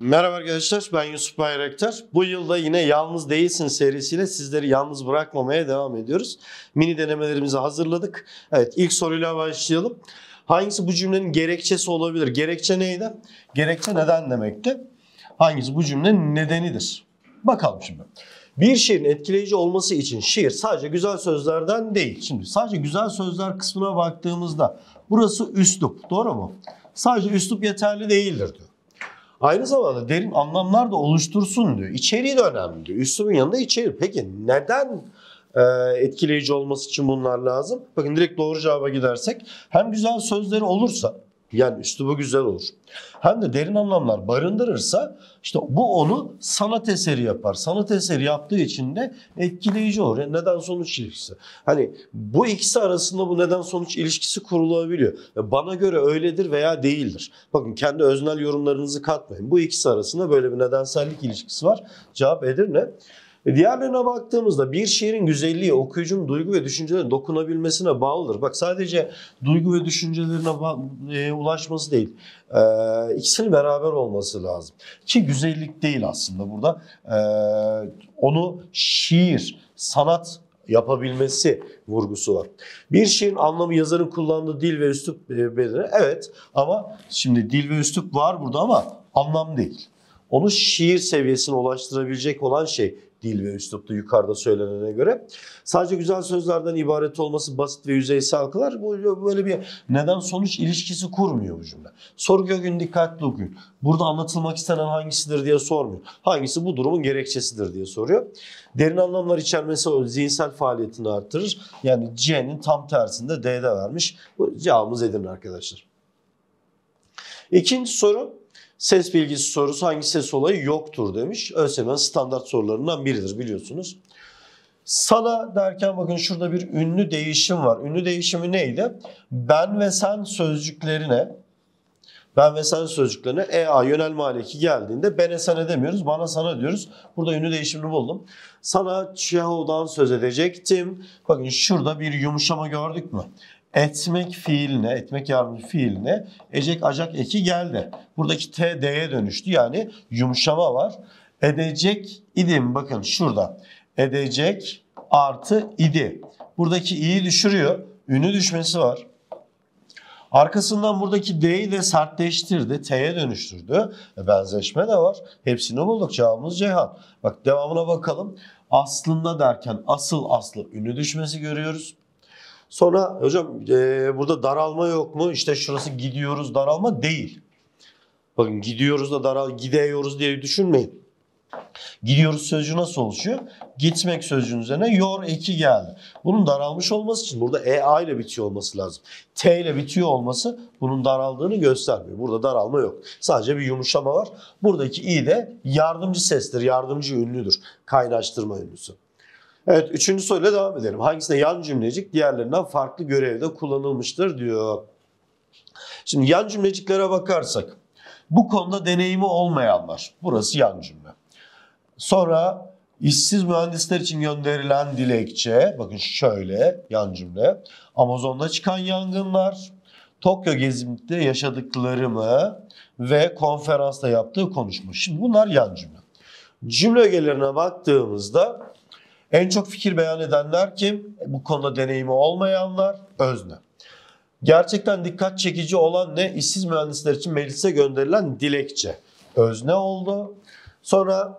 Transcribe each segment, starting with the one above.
Merhaba arkadaşlar ben Yusuf Bayraktar. Bu yılda yine Yalnız Değilsin serisiyle sizleri yalnız bırakmamaya devam ediyoruz. Mini denemelerimizi hazırladık. Evet ilk soruyla başlayalım. Hangisi bu cümlenin gerekçesi olabilir? Gerekçe neydi? Gerekçe neden demekti? Hangisi bu cümlenin nedenidir? Bakalım şimdi. Bir şiirin etkileyici olması için şiir sadece güzel sözlerden değil. Şimdi sadece güzel sözler kısmına baktığımızda burası üslup doğru mu? Sadece üslup yeterli değildir diyor. Aynı zamanda derin anlamlar da oluştursun diyor. İçeriği de önemli diyor. Üslubun yanında içeri. Peki neden e, etkileyici olması için bunlar lazım? Bakın direkt doğru cevaba gidersek hem güzel sözleri olursa yani üslubu güzel olur. Hem de derin anlamlar barındırırsa işte bu onu sanat eseri yapar. Sanat eseri yaptığı için de etkileyici olur. Yani neden sonuç ilişkisi. Hani bu ikisi arasında bu neden sonuç ilişkisi kurulabiliyor. E, bana göre öyledir veya değildir. Bakın kendi öznel yorumlarınızı katmayın. Bu ikisi arasında böyle bir nedensellik ilişkisi var. Cevap Edirne. E, diğerlerine baktığımızda bir şiirin güzelliği okuyucunun duygu ve düşüncelerine dokunabilmesine bağlıdır. Bak sadece duygu ve düşüncelerine e, ulaşması değil. E, ikisinin beraber olması lazım. Ki güzellik değil aslında burada. E, onu şiir, sanat yapabilmesi vurgusu var. Bir şiirin anlamı yazarın kullandığı dil ve üslup belirlenir. Evet ama şimdi dil ve üslup var burada ama anlam değil. Onu şiir seviyesine ulaştırabilecek olan şey dil ve üslupta yukarıda söylenene göre. Sadece güzel sözlerden ibaret olması basit ve yüzeysel kılar. Böyle bir neden sonuç ilişkisi kurmuyor bu cümle. Soru gökün dikkatli okuyun. Burada anlatılmak istenen hangisidir diye sormuyor. Hangisi bu durumun gerekçesidir diye soruyor. Derin anlamlar içermesi o zihinsel faaliyetini artırır. Yani C'nin tam tersinde D'de vermiş. Bu cevabımız edin arkadaşlar. İkinci soru Ses bilgisi sorusu hangi ses olayı yoktur demiş. ÖSYM'nin standart sorularından biridir biliyorsunuz. Sana derken bakın şurada bir ünlü değişim var. Ünlü değişimi neydi? Ben ve sen sözcüklerine ben ve sen sözcüklerine EA yönel aleki geldiğinde bene sana demiyoruz, bana sana diyoruz. Burada ünlü değişimini buldum. Sana Çehov'dan söz edecektim. Bakın şurada bir yumuşama gördük mü? etmek fiiline, etmek yardımcı fiiline ecek acak eki geldi. Buradaki t d'ye dönüştü yani yumuşama var. Edecek idim bakın şurada. Edecek artı idi. Buradaki i'yi düşürüyor. Ünü düşmesi var. Arkasından buradaki D'yi de sertleştirdi. T'ye dönüştürdü. E benzeşme de var. Hepsini bulduk. Cevabımız Ceyhan. Bak devamına bakalım. Aslında derken asıl aslı ünü düşmesi görüyoruz. Sonra hocam e, burada daralma yok mu? İşte şurası gidiyoruz daralma değil. Bakın gidiyoruz da daral gidiyoruz diye düşünmeyin. Gidiyoruz sözcüğü nasıl oluşuyor? Gitmek sözcüğün üzerine yor eki geldi. Bunun daralmış olması için burada e a ile bitiyor olması lazım. T ile bitiyor olması bunun daraldığını göstermiyor. Burada daralma yok. Sadece bir yumuşama var. Buradaki i de yardımcı sestir, yardımcı ünlüdür. Kaynaştırma ünlüsü. Evet, üçüncü soruyla devam edelim. Hangisinde yan cümlecik diğerlerinden farklı görevde kullanılmıştır diyor. Şimdi yan cümleciklere bakarsak, bu konuda deneyimi olmayanlar, burası yan cümle. Sonra işsiz mühendisler için gönderilen dilekçe, bakın şöyle yan cümle. Amazon'da çıkan yangınlar, Tokyo gezimde yaşadıklarımı ve konferansta yaptığı konuşma. Şimdi bunlar yan cümle. Cümle gelirine baktığımızda en çok fikir beyan edenler kim? E, bu konuda deneyimi olmayanlar özne. Gerçekten dikkat çekici olan ne? İşsiz mühendisler için meclise gönderilen dilekçe. Özne oldu. Sonra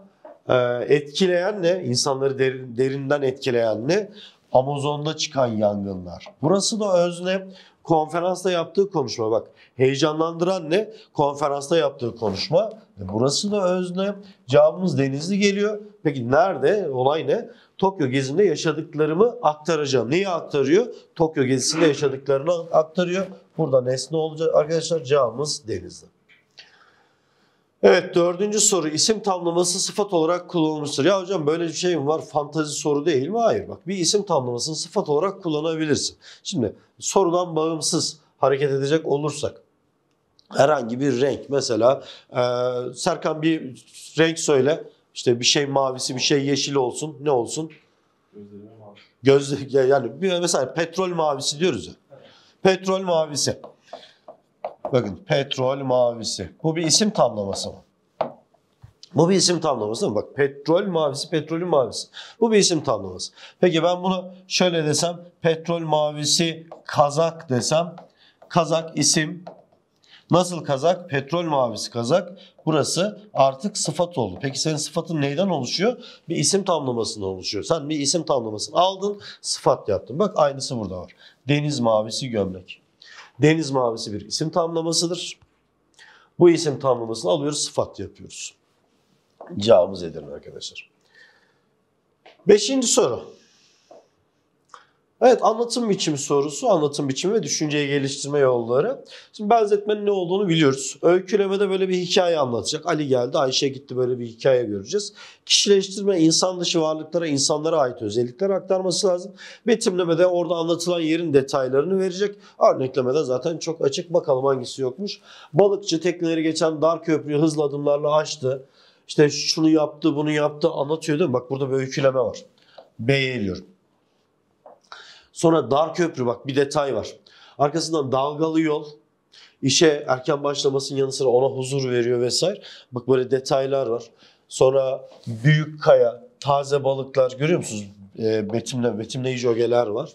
e, etkileyen ne? İnsanları derin, derinden etkileyen ne? Amazon'da çıkan yangınlar. Burası da özne. Konferansta yaptığı konuşma bak. Heyecanlandıran ne? Konferansta yaptığı konuşma. E, burası da özne. Cevabımız Denizli geliyor. Peki nerede? Olay ne? Tokyo gezimde yaşadıklarımı aktaracağım. Neyi aktarıyor? Tokyo gezisinde yaşadıklarını aktarıyor. Burada nesne olacak arkadaşlar camımız denizde. Evet dördüncü soru isim tamlaması sıfat olarak kullanılmıştır. Ya hocam böyle bir şey mi var? Fantazi soru değil mi? Hayır bak bir isim tamlamasını sıfat olarak kullanabilirsin. Şimdi sorudan bağımsız hareket edecek olursak herhangi bir renk mesela e, Serkan bir renk söyle işte bir şey mavisi, bir şey yeşil olsun. Ne olsun? mavi. Gözde yani bir mesela petrol mavisi diyoruz ya. Petrol mavisi. Bakın petrol mavisi. Bu bir isim tamlaması mı? Bu bir isim tamlaması mı? Bak petrol mavisi, petrolün mavisi. Bu bir isim tamlaması. Peki ben bunu şöyle desem petrol mavisi kazak desem kazak isim Nasıl kazak? Petrol mavisi kazak. Burası artık sıfat oldu. Peki senin sıfatın neyden oluşuyor? Bir isim tamlamasından oluşuyor. Sen bir isim tamlamasını aldın, sıfat yaptın. Bak aynısı burada var. Deniz mavisi gömlek. Deniz mavisi bir isim tamlamasıdır. Bu isim tamlamasını alıyoruz, sıfat yapıyoruz. Cevabımız Edirne arkadaşlar. Beşinci soru. Evet anlatım biçimi sorusu, anlatım biçimi ve düşünceyi geliştirme yolları. Şimdi benzetmenin ne olduğunu biliyoruz. Öykülemede böyle bir hikaye anlatacak. Ali geldi, Ayşe gitti böyle bir hikaye göreceğiz. Kişileştirme, insan dışı varlıklara, insanlara ait özellikler aktarması lazım. Betimlemede orada anlatılan yerin detaylarını verecek. Örneklemede zaten çok açık. Bakalım hangisi yokmuş. Balıkçı tekneleri geçen dar köprüyü hızlı adımlarla açtı. İşte şunu yaptı, bunu yaptı anlatıyor değil mi? Bak burada bir öyküleme var. B'ye eliyorum. Sonra dar köprü bak bir detay var. Arkasından dalgalı yol. İşe erken başlamasının yanı sıra ona huzur veriyor vesaire. Bak böyle detaylar var. Sonra büyük kaya, taze balıklar görüyor musunuz? E, betimle, betimleyici ögeler var.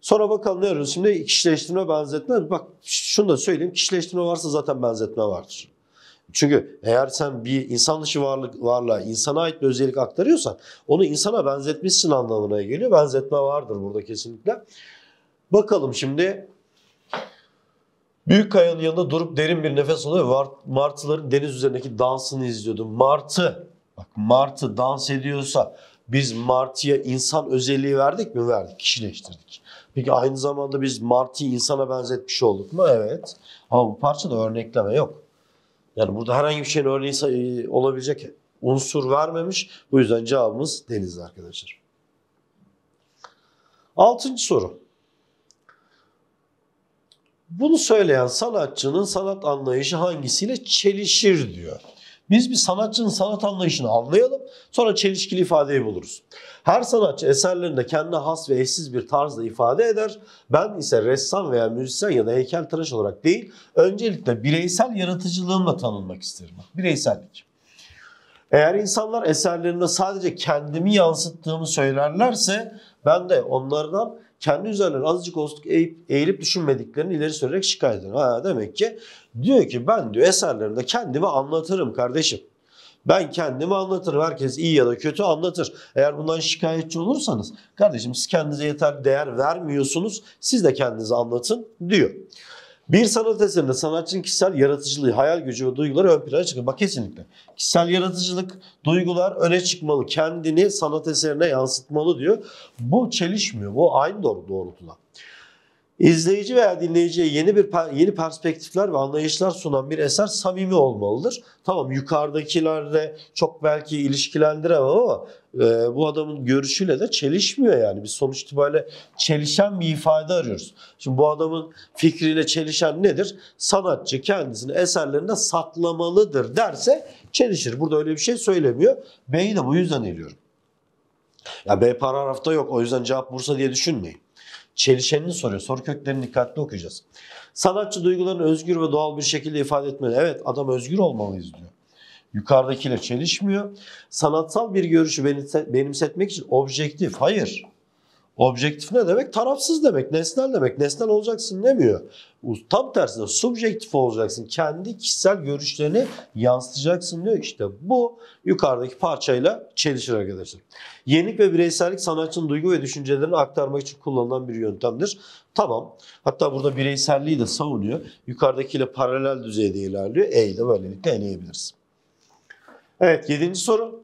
Sonra bakalım ne arıyoruz? Şimdi kişileştirme benzetme. Bak şunu da söyleyeyim. Kişileştirme varsa zaten benzetme vardır. Çünkü eğer sen bir insan dışı varlık varla insana ait bir özellik aktarıyorsan onu insana benzetmişsin anlamına geliyor. Benzetme vardır burada kesinlikle. Bakalım şimdi Büyük kayanın yanında durup derin bir nefes alıyor martıların deniz üzerindeki dansını izliyordum. Martı, bak martı dans ediyorsa biz martıya insan özelliği verdik mi? Verdik, kişileştirdik. Peki aynı zamanda biz martıyı insana benzetmiş olduk mu? Evet. Ama bu parçada örnekleme yok. Yani burada herhangi bir şeyin örneği e, olabilecek unsur vermemiş. Bu yüzden cevabımız deniz arkadaşlar. Altıncı soru. Bunu söyleyen sanatçının sanat anlayışı hangisiyle çelişir diyor. Biz bir sanatçının sanat anlayışını anlayalım. Sonra çelişkili ifadeyi buluruz. Her sanatçı eserlerinde kendine has ve eşsiz bir tarzla ifade eder. Ben ise ressam veya müzisyen ya da heykel heykeltıraş olarak değil, öncelikle bireysel yaratıcılığımla tanınmak isterim. Bireysellik. Eğer insanlar eserlerinde sadece kendimi yansıttığımı söylerlerse ben de onlardan kendi üzerlerine azıcık olsun eğip, eğilip düşünmediklerini ileri sürerek şikayet ediyor. Ha, demek ki diyor ki ben diyor eserlerimde kendimi anlatırım kardeşim. Ben kendimi anlatırım. Herkes iyi ya da kötü anlatır. Eğer bundan şikayetçi olursanız kardeşim siz kendinize yeter değer vermiyorsunuz. Siz de kendinizi anlatın diyor. Bir sanat eserinde sanatçının kişisel yaratıcılığı, hayal gücü ve duyguları ön plana çıkıyor. Bak kesinlikle. Kişisel yaratıcılık, duygular öne çıkmalı. Kendini sanat eserine yansıtmalı diyor. Bu çelişmiyor. Bu aynı doğru doğrultuda. İzleyici veya dinleyiciye yeni bir yeni perspektifler ve anlayışlar sunan bir eser samimi olmalıdır. Tamam yukarıdakilerle çok belki ilişkilendiremem ama e, bu adamın görüşüyle de çelişmiyor yani. Biz sonuç itibariyle çelişen bir ifade arıyoruz. Şimdi bu adamın fikriyle çelişen nedir? Sanatçı kendisini eserlerinde saklamalıdır derse çelişir. Burada öyle bir şey söylemiyor. B'yi de bu yüzden eliyorum. Ya B paragrafta yok o yüzden cevap Bursa diye düşünmeyin çelişenini soruyor. Soru köklerini dikkatli okuyacağız. Sanatçı duygularını özgür ve doğal bir şekilde ifade etmeli. Evet adam özgür olmalıyız diyor. Yukarıdakiyle çelişmiyor. Sanatsal bir görüşü benimsetmek için objektif. Hayır. Objektif ne demek? Tarafsız demek, nesnel demek. Nesnel olacaksın demiyor. Tam tersine subjektif olacaksın. Kendi kişisel görüşlerini yansıtacaksın diyor. İşte bu yukarıdaki parçayla çelişir arkadaşlar. Yenilik ve bireysellik sanatçının duygu ve düşüncelerini aktarmak için kullanılan bir yöntemdir. Tamam. Hatta burada bireyselliği de savunuyor. Yukarıdakiyle paralel düzeyde ilerliyor. E'yi de böylelikle eleyebiliriz. Evet, yedinci soru.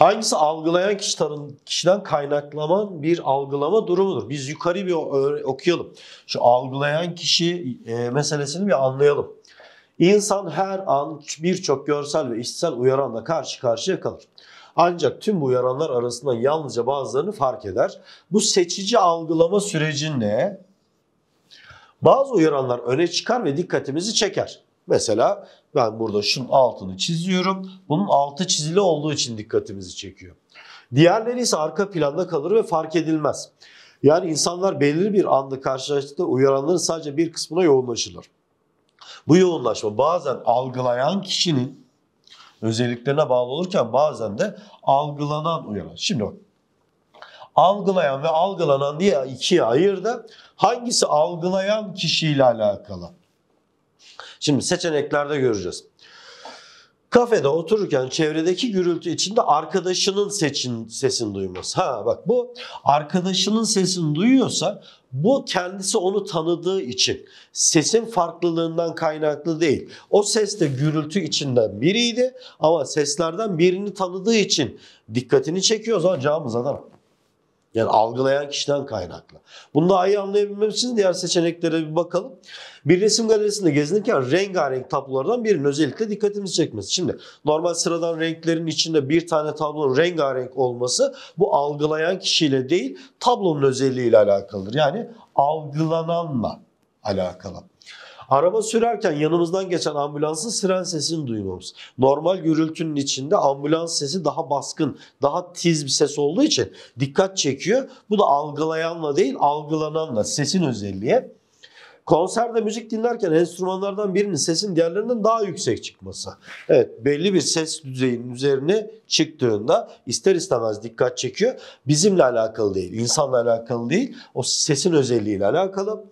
Hangisi algılayan kişi tarın, kişiden kaynaklanan bir algılama durumudur. Biz yukarı bir okuyalım. Şu algılayan kişi e, meselesini bir anlayalım. İnsan her an birçok görsel ve işitsel uyaranla karşı karşıya kalır. Ancak tüm bu uyaranlar arasından yalnızca bazılarını fark eder. Bu seçici algılama sürecinle bazı uyaranlar öne çıkar ve dikkatimizi çeker. Mesela ben burada şunun altını çiziyorum. Bunun altı çizili olduğu için dikkatimizi çekiyor. Diğerleri ise arka planda kalır ve fark edilmez. Yani insanlar belirli bir anda karşılaştıkta uyaranların sadece bir kısmına yoğunlaşılır. Bu yoğunlaşma bazen algılayan kişinin özelliklerine bağlı olurken bazen de algılanan uyaran. Şimdi bak algılayan ve algılanan diye ikiye ayırdı. Hangisi algılayan kişiyle alakalı? Şimdi seçeneklerde göreceğiz. Kafede otururken çevredeki gürültü içinde arkadaşının seçin, sesini duyması. Ha bak bu arkadaşının sesini duyuyorsa bu kendisi onu tanıdığı için sesin farklılığından kaynaklı değil. O ses de gürültü içinden biriydi ama seslerden birini tanıdığı için dikkatini çekiyor. O zaman cevabımız adam. Yani algılayan kişiden kaynaklı. Bunu daha iyi anlayabilmemiz için diğer seçeneklere bir bakalım. Bir resim galerisinde gezinirken rengarenk tablolardan birinin özellikle dikkatimizi çekmesi. Şimdi normal sıradan renklerin içinde bir tane tablonun rengarenk olması bu algılayan kişiyle değil tablonun özelliğiyle alakalıdır. Yani algılananla alakalı. Araba sürerken yanımızdan geçen ambulansın siren sesini duymamız. Normal gürültünün içinde ambulans sesi daha baskın, daha tiz bir ses olduğu için dikkat çekiyor. Bu da algılayanla değil algılananla sesin özelliği. Konserde müzik dinlerken enstrümanlardan birinin sesin diğerlerinden daha yüksek çıkması. Evet belli bir ses düzeyinin üzerine çıktığında ister istemez dikkat çekiyor. Bizimle alakalı değil, insanla alakalı değil. O sesin özelliğiyle alakalı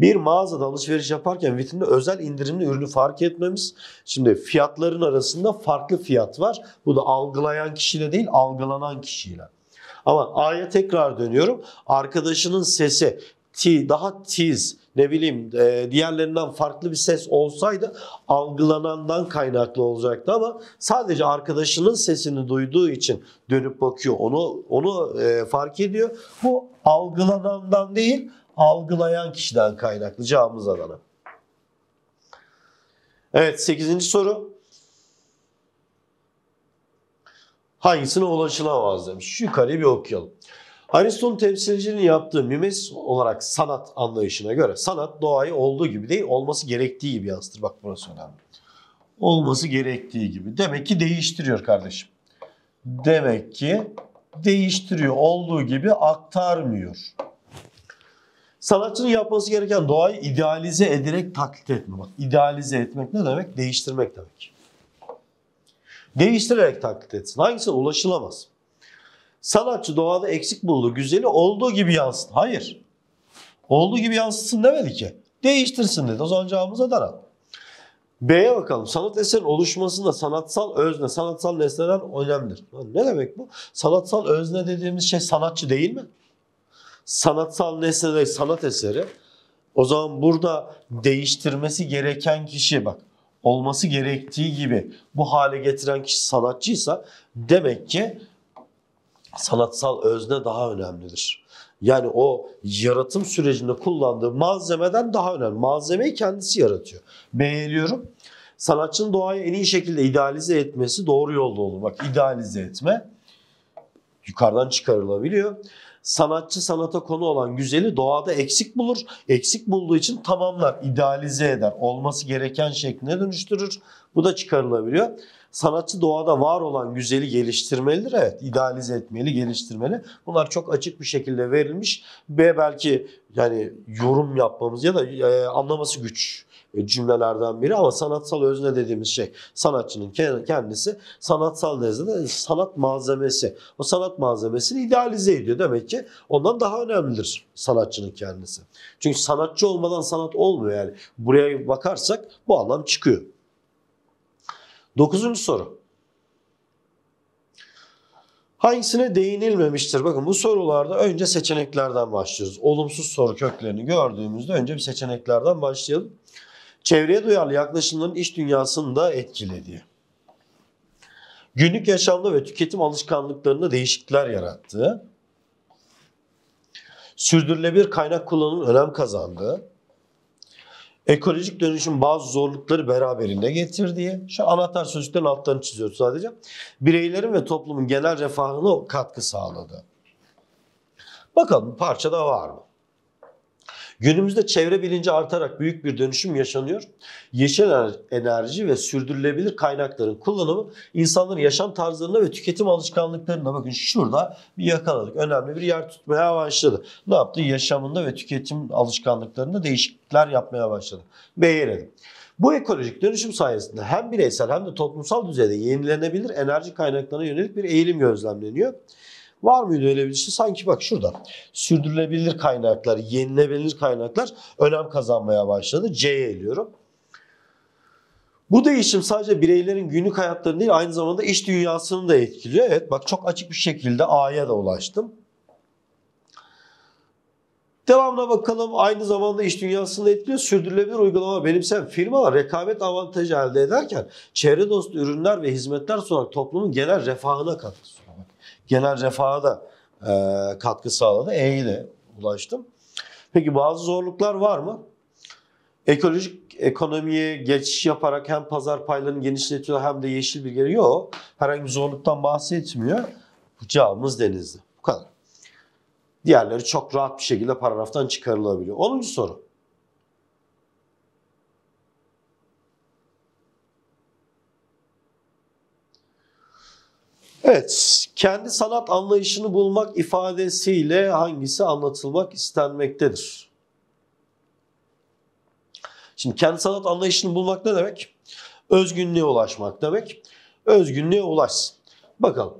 bir mağazada alışveriş yaparken vitrinde özel indirimli ürünü fark etmemiz. Şimdi fiyatların arasında farklı fiyat var. Bu da algılayan kişiyle değil algılanan kişiyle. Ama A'ya tekrar dönüyorum. Arkadaşının sesi daha tiz, ne bileyim e, diğerlerinden farklı bir ses olsaydı algılanandan kaynaklı olacaktı ama sadece arkadaşının sesini duyduğu için dönüp bakıyor. Onu onu e, fark ediyor. Bu algılanandan değil algılayan kişiden kaynaklı camız adana. Evet 8. soru. Hangisine ulaşılamaz demiş. Yukarıya bir okuyalım. Aristo'nun temsilcinin yaptığı mimes olarak sanat anlayışına göre sanat doğayı olduğu gibi değil olması gerektiği gibi yansıtır. Bak burası önemli. Olması gerektiği gibi. Demek ki değiştiriyor kardeşim. Demek ki değiştiriyor. Olduğu gibi aktarmıyor. Sanatçının yapması gereken doğayı idealize ederek taklit etme. Bak idealize etmek ne demek? Değiştirmek demek. Değiştirerek taklit etsin. Hangisi ulaşılamaz? Sanatçı doğada eksik bulduğu güzeli olduğu gibi yansıtsın. Hayır. Olduğu gibi yansıtsın demedi ki. Değiştirsin dedi. O zaman cevabımıza daral. B'ye bakalım. Sanat eserin oluşmasında sanatsal özne, sanatsal nesneler önemlidir. Ne demek bu? Sanatsal özne dediğimiz şey sanatçı değil mi? sanatsal nesne değil, sanat eseri. O zaman burada değiştirmesi gereken kişi bak olması gerektiği gibi bu hale getiren kişi sanatçıysa demek ki sanatsal özne daha önemlidir. Yani o yaratım sürecinde kullandığı malzemeden daha önemli. Malzemeyi kendisi yaratıyor. Beğeniyorum. Sanatçının doğayı en iyi şekilde idealize etmesi doğru yolda olur. Bak idealize etme yukarıdan çıkarılabiliyor sanatçı sanata konu olan güzeli doğada eksik bulur. Eksik bulduğu için tamamlar, idealize eder. Olması gereken şekline dönüştürür. Bu da çıkarılabiliyor. Sanatçı doğada var olan güzeli geliştirmelidir. Evet, idealize etmeli, geliştirmeli. Bunlar çok açık bir şekilde verilmiş ve belki yani yorum yapmamız ya da e, anlaması güç e, cümlelerden biri ama sanatsal özne dediğimiz şey sanatçının kendisi sanatsal nezdinde sanat malzemesi. O sanat malzemesini idealize ediyor. Demek ki ondan daha önemlidir sanatçının kendisi. Çünkü sanatçı olmadan sanat olmuyor yani. Buraya bakarsak bu anlam çıkıyor. Dokuzuncu soru. Hangisine değinilmemiştir? Bakın bu sorularda önce seçeneklerden başlıyoruz. Olumsuz soru köklerini gördüğümüzde önce bir seçeneklerden başlayalım çevreye duyarlı yaklaşımların iş dünyasını da etkiledi. Günlük yaşamda ve tüketim alışkanlıklarında değişiklikler yarattı. Sürdürülebilir kaynak kullanımı önem kazandı. Ekolojik dönüşüm bazı zorlukları beraberinde getirdiği, şu anahtar sözcüklerin altlarını çiziyoruz sadece, bireylerin ve toplumun genel refahına katkı sağladı. Bakalım parça da var mı? Günümüzde çevre bilinci artarak büyük bir dönüşüm yaşanıyor. Yeşil enerji ve sürdürülebilir kaynakların kullanımı insanların yaşam tarzlarına ve tüketim alışkanlıklarına bakın şurada bir yakaladık. Önemli bir yer tutmaya başladı. Ne yaptı? Yaşamında ve tüketim alışkanlıklarında değişiklikler yapmaya başladı. Beğenelim. Bu ekolojik dönüşüm sayesinde hem bireysel hem de toplumsal düzeyde yenilenebilir enerji kaynaklarına yönelik bir eğilim gözlemleniyor. Var mıydı öyle bir şey? Sanki bak şurada sürdürülebilir kaynaklar, yenilebilir kaynaklar önem kazanmaya başladı. C'ye eliyorum. Bu değişim sadece bireylerin günlük hayatlarını değil aynı zamanda iş dünyasını da etkiliyor. Evet bak çok açık bir şekilde A'ya da ulaştım. Devamına bakalım. Aynı zamanda iş dünyasını da etkiliyor. Sürdürülebilir uygulama benimseyen firmalar rekabet avantajı elde ederken çevre dostu ürünler ve hizmetler sunarak toplumun genel refahına katkı sunuyor genel refaha da e, katkı sağladı. E'yi de ulaştım. Peki bazı zorluklar var mı? Ekolojik ekonomiye geçiş yaparak hem pazar paylarını genişletiyor hem de yeşil bir geri yok. Herhangi bir zorluktan bahsetmiyor. Bıçağımız denizli. Bu kadar. Diğerleri çok rahat bir şekilde paragraftan çıkarılabiliyor. 10. soru. Evet, kendi sanat anlayışını bulmak ifadesiyle hangisi anlatılmak istenmektedir? Şimdi kendi sanat anlayışını bulmak ne demek? Özgünlüğe ulaşmak demek. Özgünlüğe ulaşsın. Bakalım.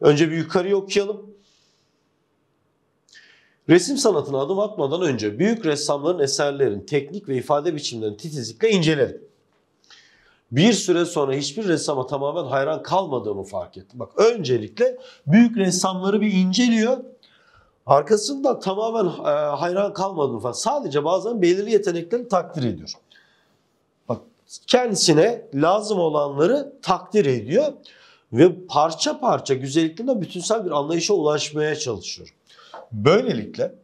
Önce bir yukarı okuyalım. Resim sanatına adım atmadan önce büyük ressamların eserlerin teknik ve ifade biçimlerini titizlikle inceledim bir süre sonra hiçbir ressama tamamen hayran kalmadığımı fark ettim. Bak öncelikle büyük ressamları bir inceliyor. arkasında tamamen e, hayran kalmadığımı falan. Sadece bazen belirli yeteneklerini takdir ediyor. Bak kendisine lazım olanları takdir ediyor ve parça parça güzelliklerine bütünsel bir anlayışa ulaşmaya çalışıyor. Böylelikle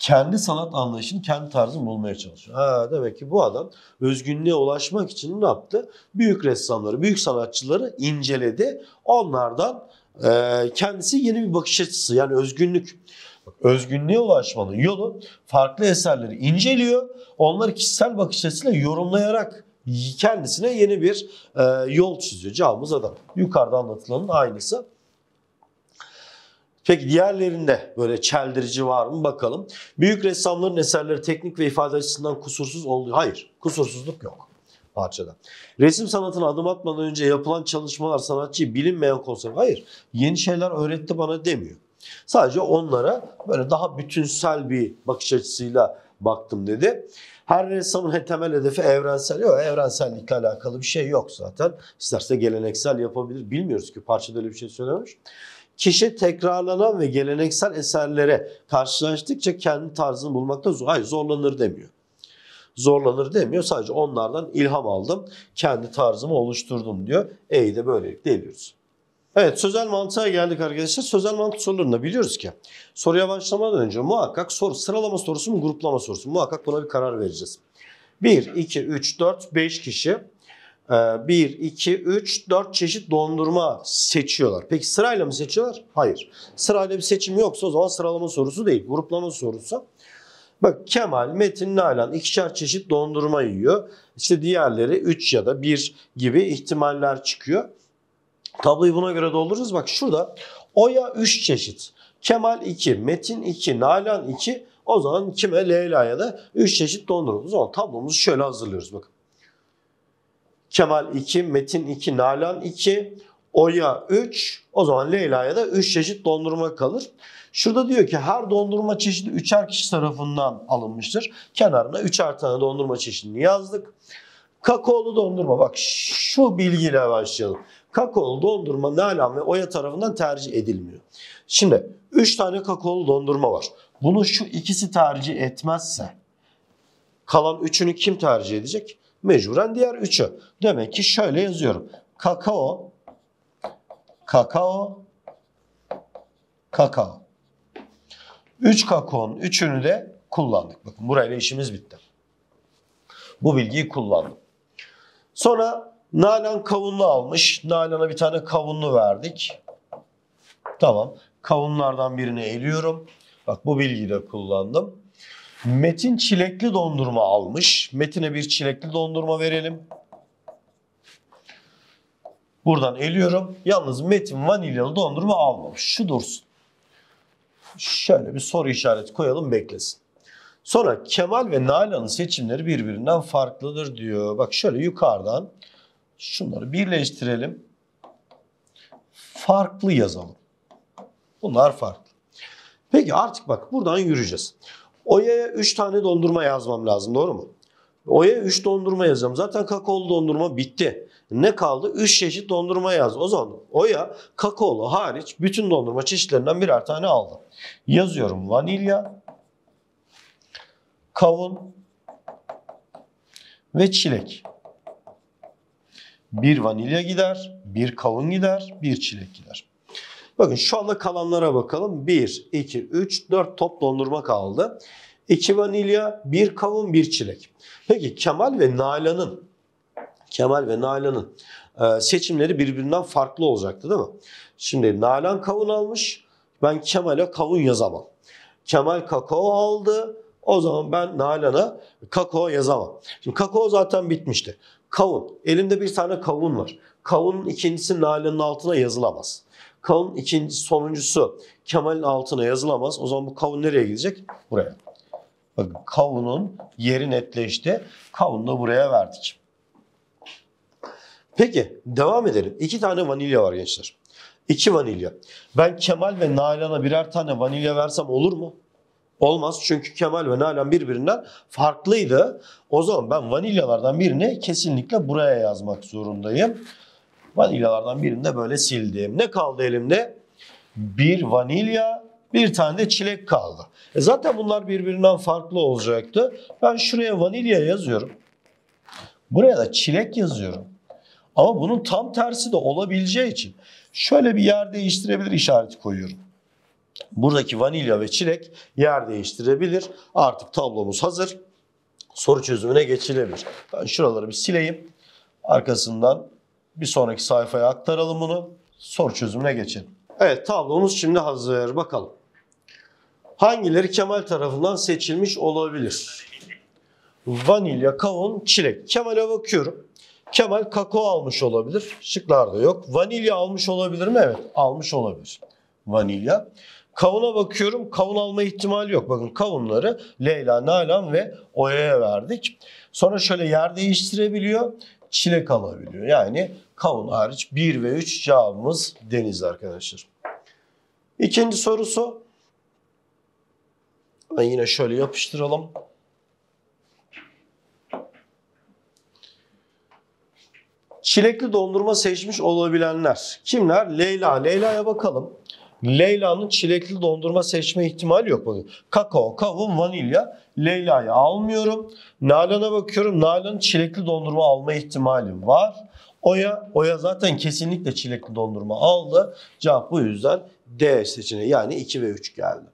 kendi sanat anlayışını, kendi tarzını bulmaya çalışıyor. Ha, demek ki bu adam özgünlüğe ulaşmak için ne yaptı? Büyük ressamları, büyük sanatçıları inceledi. Onlardan e, kendisi yeni bir bakış açısı yani özgünlük. Özgünlüğe ulaşmanın yolu farklı eserleri inceliyor. Onları kişisel bakış açısıyla yorumlayarak kendisine yeni bir e, yol çiziyor. Camımız adam. Yukarıda anlatılanın aynısı. Peki diğerlerinde böyle çeldirici var mı bakalım. Büyük ressamların eserleri teknik ve ifade açısından kusursuz oluyor. Hayır, kusursuzluk yok parçada. Resim sanatına adım atmadan önce yapılan çalışmalar sanatçıyı bilinmeyen konsept. Hayır, yeni şeyler öğretti bana demiyor. Sadece onlara böyle daha bütünsel bir bakış açısıyla baktım dedi. Her ressamın temel hedefi evrensel. Yok evrensellikle alakalı bir şey yok zaten. İsterse geleneksel yapabilir. Bilmiyoruz ki parçada öyle bir şey söylemiş. Kişi tekrarlanan ve geleneksel eserlere karşılaştıkça kendi tarzını bulmakta zor, hayır, zorlanır demiyor. Zorlanır demiyor. Sadece onlardan ilham aldım. Kendi tarzımı oluşturdum diyor. E'yi de böylelikle eliyoruz. Evet sözel mantığa geldik arkadaşlar. Sözel mantık sorularında biliyoruz ki soruya başlamadan önce muhakkak soru sıralama sorusu mu gruplama sorusu mu? Muhakkak buna bir karar vereceğiz. 1, 2, 3, 4, 5 kişi 1, 2, 3, 4 çeşit dondurma seçiyorlar. Peki sırayla mı seçiyorlar? Hayır. Sırayla bir seçim yoksa o zaman sıralama sorusu değil, gruplama sorusu. Bak Kemal, Metin, Nalan ikişer çeşit dondurma yiyor. İşte diğerleri 3 ya da 1 gibi ihtimaller çıkıyor. Tabloyu buna göre doldururuz. Bak şurada Oya 3 çeşit, Kemal 2, Metin 2, Nalan 2. O zaman kime Leyla'ya da 3 çeşit dondurma. O zaman tablomuzu şöyle hazırlıyoruz bakın. Kemal 2, Metin 2, Nalan 2, Oya 3. O zaman Leyla'ya da 3 çeşit dondurma kalır. Şurada diyor ki her dondurma çeşidi üçer kişi tarafından alınmıştır. Kenarına üçer tane dondurma çeşidini yazdık. Kakaolu dondurma bak şu bilgiyle başlayalım. Kakaolu dondurma Nalan ve Oya tarafından tercih edilmiyor. Şimdi 3 tane kakaolu dondurma var. Bunu şu ikisi tercih etmezse kalan üçünü kim tercih edecek? Mecburen diğer üçü. Demek ki şöyle yazıyorum. Kakao, kakao, kakao. Üç kakaonun üçünü de kullandık. Bakın burayla işimiz bitti. Bu bilgiyi kullandım. Sonra Nalan kavunlu almış. Nalan'a bir tane kavunlu verdik. Tamam. Kavunlardan birini eliyorum. Bak bu bilgiyi de kullandım. Metin çilekli dondurma almış. Metin'e bir çilekli dondurma verelim. Buradan eliyorum. Yalnız Metin vanilyalı dondurma almamış. Şu dursun. Şöyle bir soru işareti koyalım beklesin. Sonra Kemal ve Nalan'ın seçimleri birbirinden farklıdır diyor. Bak şöyle yukarıdan şunları birleştirelim. Farklı yazalım. Bunlar farklı. Peki artık bak buradan yürüyeceğiz. Oya'ya 3 tane dondurma yazmam lazım doğru mu? Oya 3 dondurma yazacağım. Zaten kakaolu dondurma bitti. Ne kaldı? 3 çeşit dondurma yaz. O zaman Oya kakaolu hariç bütün dondurma çeşitlerinden birer tane aldı. Yazıyorum vanilya, kavun ve çilek. Bir vanilya gider, bir kavun gider, bir çilek gider. Bakın şu anda kalanlara bakalım. 1, 2, 3, 4 top dondurma kaldı. 2 vanilya, 1 kavun, 1 çilek. Peki Kemal ve Nalan'ın Kemal ve Nalan'ın e, seçimleri birbirinden farklı olacaktı değil mi? Şimdi Nalan kavun almış. Ben Kemal'e kavun yazamam. Kemal kakao aldı. O zaman ben Nalan'a kakao yazamam. Şimdi kakao zaten bitmişti. Kavun. Elimde bir tane kavun var. Kavunun ikincisi Nalan'ın altına yazılamaz. Kavun ikinci, sonuncusu Kemal'in altına yazılamaz. O zaman bu kavun nereye gidecek? Buraya. Bakın kavunun yeri netleşti. Kavunu da buraya verdik. Peki devam edelim. İki tane vanilya var gençler. İki vanilya. Ben Kemal ve Nalan'a birer tane vanilya versem olur mu? Olmaz çünkü Kemal ve Nalan birbirinden farklıydı. O zaman ben vanilyalardan birini kesinlikle buraya yazmak zorundayım. Vanilyalardan birini de böyle sildim. Ne kaldı elimde? Bir vanilya, bir tane de çilek kaldı. E zaten bunlar birbirinden farklı olacaktı. Ben şuraya vanilya yazıyorum. Buraya da çilek yazıyorum. Ama bunun tam tersi de olabileceği için şöyle bir yer değiştirebilir işareti koyuyorum. Buradaki vanilya ve çilek yer değiştirebilir. Artık tablomuz hazır. Soru çözümüne geçilebilir. Ben şuraları bir sileyim. Arkasından bir sonraki sayfaya aktaralım bunu. Soru çözümüne geçelim. Evet tablomuz şimdi hazır. Bakalım. Hangileri Kemal tarafından seçilmiş olabilir? Vanilya, kavun, çilek. Kemal'e bakıyorum. Kemal kakao almış olabilir. Şıklarda yok. Vanilya almış olabilir mi? Evet almış olabilir. Vanilya. Kavuna bakıyorum. Kavun alma ihtimali yok. Bakın kavunları Leyla, Nalan ve Oya'ya verdik. Sonra şöyle yer değiştirebiliyor çilek alabiliyor. Yani kavun hariç 1 ve 3 cevabımız deniz arkadaşlar. İkinci sorusu. yine şöyle yapıştıralım. Çilekli dondurma seçmiş olabilenler kimler? Leyla. Leyla'ya bakalım. Leyla'nın çilekli dondurma seçme ihtimali yok. Bakın. Kakao, kavun, vanilya. Leyla'yı almıyorum. Nalan'a bakıyorum. Nalan'ın çilekli dondurma alma ihtimali var. Oya, Oya zaten kesinlikle çilekli dondurma aldı. Cevap bu yüzden D seçeneği yani 2 ve 3 geldi.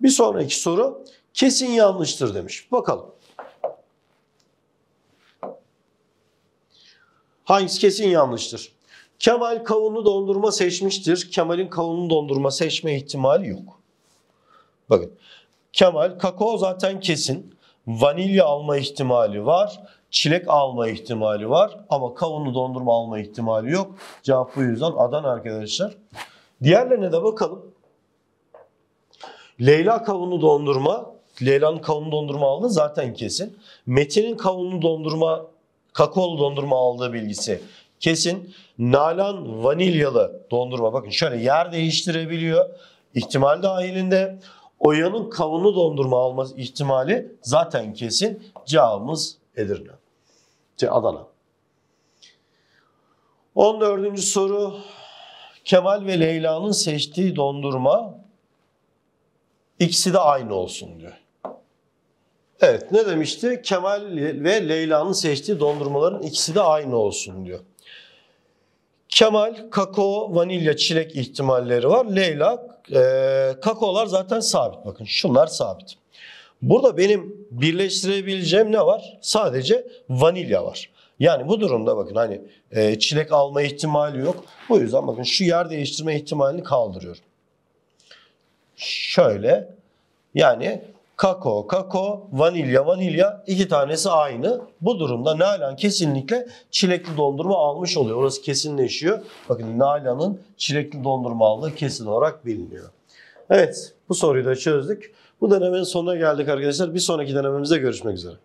Bir sonraki soru kesin yanlıştır demiş. Bakalım. Hangisi kesin yanlıştır? Kemal kavunlu dondurma seçmiştir. Kemal'in kavunlu dondurma seçme ihtimali yok. Bakın Kemal kakao zaten kesin. Vanilya alma ihtimali var. Çilek alma ihtimali var. Ama kavunlu dondurma alma ihtimali yok. Cevap bu yüzden Adana arkadaşlar. Diğerlerine de bakalım. Leyla kavunlu dondurma. Leyla'nın kavunlu dondurma aldı zaten kesin. Metin'in kavunlu dondurma, kakaolu dondurma aldığı bilgisi kesin. Nalan vanilyalı dondurma bakın şöyle yer değiştirebiliyor. İhtimal dahilinde Oya'nın kavunu dondurma alması ihtimali zaten kesin. Cevabımız Edirne. Şey, Adana. 14. soru. Kemal ve Leyla'nın seçtiği dondurma ikisi de aynı olsun diyor. Evet ne demişti? Kemal ve Leyla'nın seçtiği dondurmaların ikisi de aynı olsun diyor. Kemal, kakao, vanilya, çilek ihtimalleri var. Leyla, e, kakaolar zaten sabit. Bakın şunlar sabit. Burada benim birleştirebileceğim ne var? Sadece vanilya var. Yani bu durumda bakın hani e, çilek alma ihtimali yok. Bu yüzden bakın şu yer değiştirme ihtimalini kaldırıyorum. Şöyle yani Kakao, kakao, vanilya, vanilya iki tanesi aynı. Bu durumda Nalan kesinlikle çilekli dondurma almış oluyor. Orası kesinleşiyor. Bakın Nalan'ın çilekli dondurma aldığı kesin olarak biliniyor. Evet bu soruyu da çözdük. Bu denemenin sonuna geldik arkadaşlar. Bir sonraki denememizde görüşmek üzere.